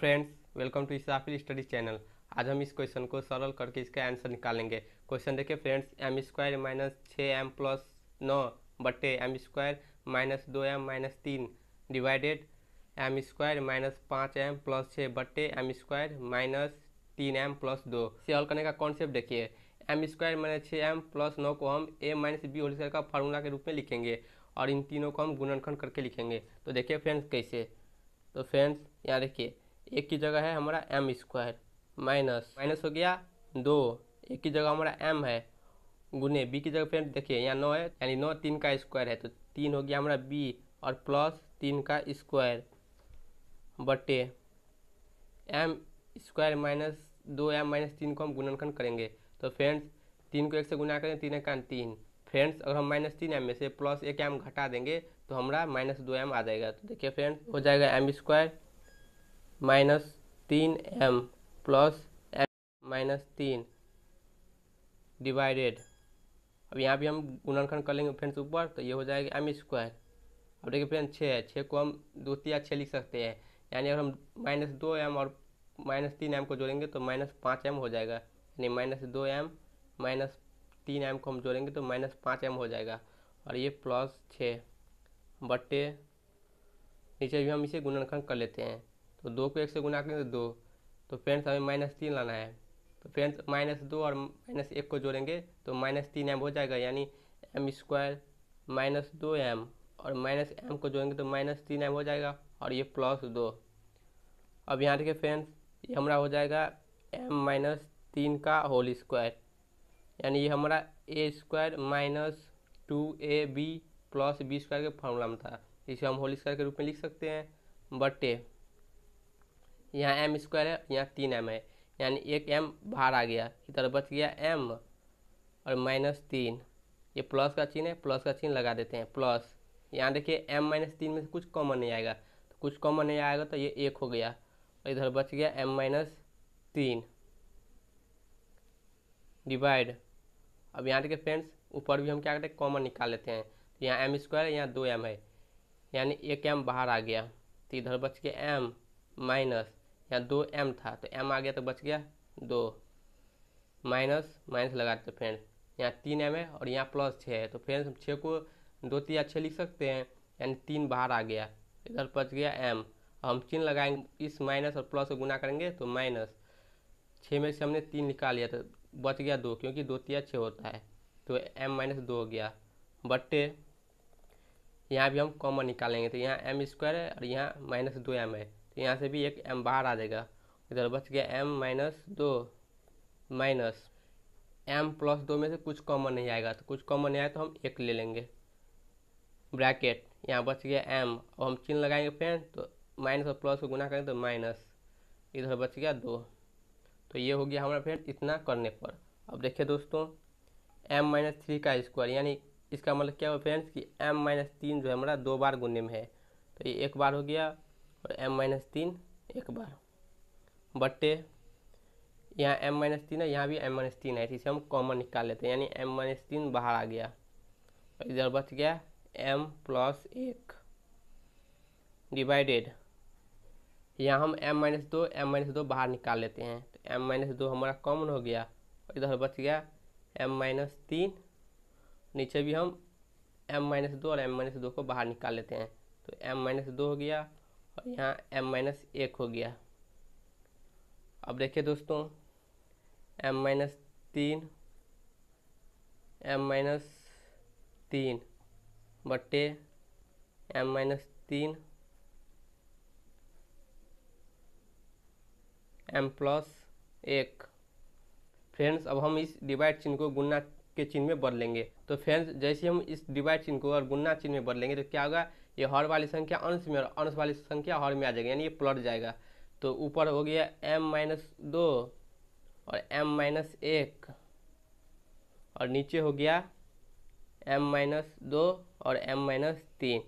friends welcome to इसाफिल study channel आज हम इस क्वेश्चन को सरल करके इसका आंसर निकालेंगे क्वेश्चन देखिए फ्रेंड्स एम स्क्वायर माइनस छः एम प्लस नौ बट्टे एम स्क्वायर माइनस दो एम माइनस तीन डिवाइडेड एम स्क्वायर माइनस पाँच एम प्लस छः बट्टे एम स्क्वायर माइनस तीन एम प्लस दो सेल करने का कॉन्सेप्ट देखिए एम स्क्वायर माइनस छः एम प्लस नौ को हम A minus B whole square का फार्मूला के रूप में लिखेंगे और इन तीनों को हम गुणनखंड करके लिखेंगे तो देखिए फ्रेंड्स कैसे तो फ्रेंड्स यहाँ देखिए एक की जगह है हमारा एम स्क्वायर माइनस माइनस हो गया दो एक की जगह हमारा एम है गुने बी की जगह फ्रेंड देखिए यहाँ नौ है यानी नौ तीन का स्क्वायर है तो तीन हो गया हमारा बी और प्लस तीन का स्क्वायर बटे एम स्क्वायर माइनस दो एम माइनस तीन को हम गुणनखंड करेंगे तो फ्रेंड्स तीन को एक से गुना करें तीन एक तीन फ्रेंड्स अगर हम माइनस तीन एम में से प्लस एक एम घटा देंगे तो हमारा माइनस दो एम आ जाएगा तो देखिए फ्रेंड्स हो जाएगा एम स्क्वायर माइनस तीन एम प्लस एम माइनस तीन डिवाइडेड अब यहाँ भी हम गुणनखंड कर लेंगे फ्रेंड्स ऊपर तो ये हो जाएगा एम स्क्वायर अब देखिए फ्रेंड छः है छः को हम दो या छः लिख सकते हैं यानी अगर हम माइनस दो एम और माइनस तीन एम को जोड़ेंगे तो माइनस पाँच एम हो जाएगा यानी माइनस दो एम माइनस तीन एम को हम जोड़ेंगे तो माइनस पाँच एम हो जाएगा और ये प्लस छः बटे नीचे भी हम इसे गुणनखंड कर लेते हैं तो दो को एक से गुना करेंगे तो दो तो फ्रेंड्स हमें माइनस तीन लाना है तो फ्रेंड्स माइनस दो और माइनस एक को जोड़ेंगे तो माइनस तीन एम हो जाएगा यानी एम स्क्वायर माइनस दो एम और माइनस एम को जोड़ेंगे तो माइनस तीन एम हो जाएगा और ये प्लस दो अब यहाँ देखिए फ्रेंड्स ये हमारा हो जाएगा एम माइनस तीन का होल स्क्वायर यानी ये हमारा A square minus two A B plus B square के फॉर्मूला में था इसे हम होल स्क्वायर के रूप में लिख सकते हैं बटे यहाँ एम स्क्वायर है यहाँ तीन एम है यानी एक एम बाहर आ गया इधर बच गया एम और माइनस तीन ये प्लस का चिन्ह है प्लस का चिन्ह लगा देते हैं प्लस यहाँ देखिए एम माइनस तीन में से कुछ कॉमन नहीं आएगा तो कुछ कॉमन नहीं आएगा तो ये एक हो गया और इधर बच गया एम माइनस तीन डिवाइड अब यहाँ देखिए फ्रेंड्स ऊपर भी हम क्या करते हैं कॉमन निकाल लेते हैं तो यहाँ एम स्क्वायर है यहाँ दो एम है यानी एक एम बाहर आ गया तो इधर बच गया एम माइनस यहाँ दो एम था तो एम आ गया तो बच गया दो माइनस माइनस लगाते फ्रेंड्स यहाँ तीन एम है और यहाँ प्लस छः है तो फ्रेंड्स हम छः को दो तीन छः लिख सकते हैं यानी तीन बाहर आ गया इधर बच गया एम हम चिन्ह लगाएंगे इस माइनस और प्लस को गुना करेंगे तो माइनस छः में से हमने तीन निकाल लिया तो बच गया दो क्योंकि दो तीन छः होता है तो एम माइनस दो हो गया बट्टे यहाँ भी हम कॉमन निकालेंगे तो यहाँ एम स्क्वायर है और यहाँ माइनस दो एम है तो यहाँ से भी एक एम बाहर आ जाएगा इधर बच गया एम माइनस दो माइनस एम प्लस दो में से कुछ कॉमन नहीं आएगा तो कुछ कॉमन नहीं आए तो हम एक ले लेंगे ब्रैकेट यहाँ बच गया एम और हम चिन्ह लगाएंगे फ्रेंड तो माइनस और प्लस को गुना करेंगे तो माइनस इधर बच गया दो तो ये हो गया हमारा फ्रेंड इतना करने पर अब देखिए दोस्तों एम माइनस थ्री का स्क्वायर यानी इसका मतलब क्या हुआ फ्रेंड्स कि एम माइनस तीन जो है हमारा दो बार गुने में है तो ये एक बार हो गया और एम माइनस तीन एक बार बट्टे यहाँ एम माइनस तीन है यहाँ भी एम माइनस तीन है इसी से हम कॉमन निकाल लेते हैं यानी एम माइनस तीन बाहर आ गया और इधर बच गया एम प्लस एक डिवाइडेड यहाँ हम एम माइनस दो एम माइनस दो बाहर निकाल लेते हैं तो एम माइनस दो हमारा कॉमन हो गया और इधर बच गया एम माइनस तीन नीचे भी हम एम माइनस दो और एम माइनस दो को बाहर निकाल लेते हैं तो एम माइनस दो हो गया और यहाँ एम माइनस एक हो गया अब देखिए दोस्तों एम माइनस तीन एम माइनस तीन बट्टे एम माइनस तीन एम प्लस एक फ्रेंड्स अब हम इस डिवाइड चिन्ह को गुना के चिन्ह में बदलेंगे तो फ्रेंड्स जैसे हम इस डिवाइड चिन्ह को और गुना चिन्ह में बदलेंगे तो क्या होगा ये हर वाली संख्या अंश में और अंश वाली संख्या हर में आ जाएगी यानी ये प्लट जाएगा तो ऊपर हो गया एम माइनस दो और एम माइनस एक और नीचे हो गया एम माइनस दो और एम माइनस तीन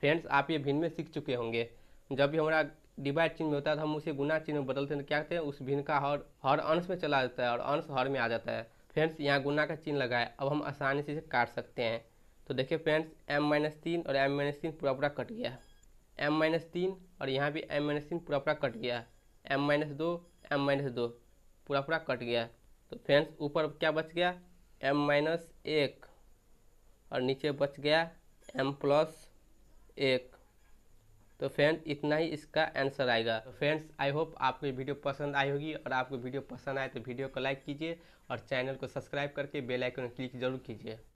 फ्रेंड्स आप ये भिन्न में सीख चुके होंगे जब भी हमारा डिवाइड चिन्ह में होता है तो हम उसे गुना चिन्ह में बदलते हैं तो क्या कहते हैं उस भिन्न का हर हर अंश में चला जाता है और अंश हर में आ जाता है फ्रेंड्स यहाँ गुना का चिन्ह लगाए अब हम आसानी से इसे काट सकते हैं तो देखिए फ्रेंड्स एम माइनस तीन और एम माइनस तीन पूरा पूरा कट गया है एम माइनस तीन और यहाँ भी एम माइनस तीन पूरा पूरा कट गया है एम माइनस दो एम माइनस दो पूरा पूरा कट गया तो फ्रेंड्स ऊपर क्या बच गया एम माइनस एक और नीचे बच गया एम प्लस एक तो फ्रेंड्स इतना ही इसका आंसर आएगा तो फ्रेंड्स आई होप आपको वीडियो पसंद आई होगी और आपको वीडियो पसंद आए तो वीडियो को लाइक कीजिए और चैनल को सब्सक्राइब करके बेल आइकन क्लिक जरूर कीजिए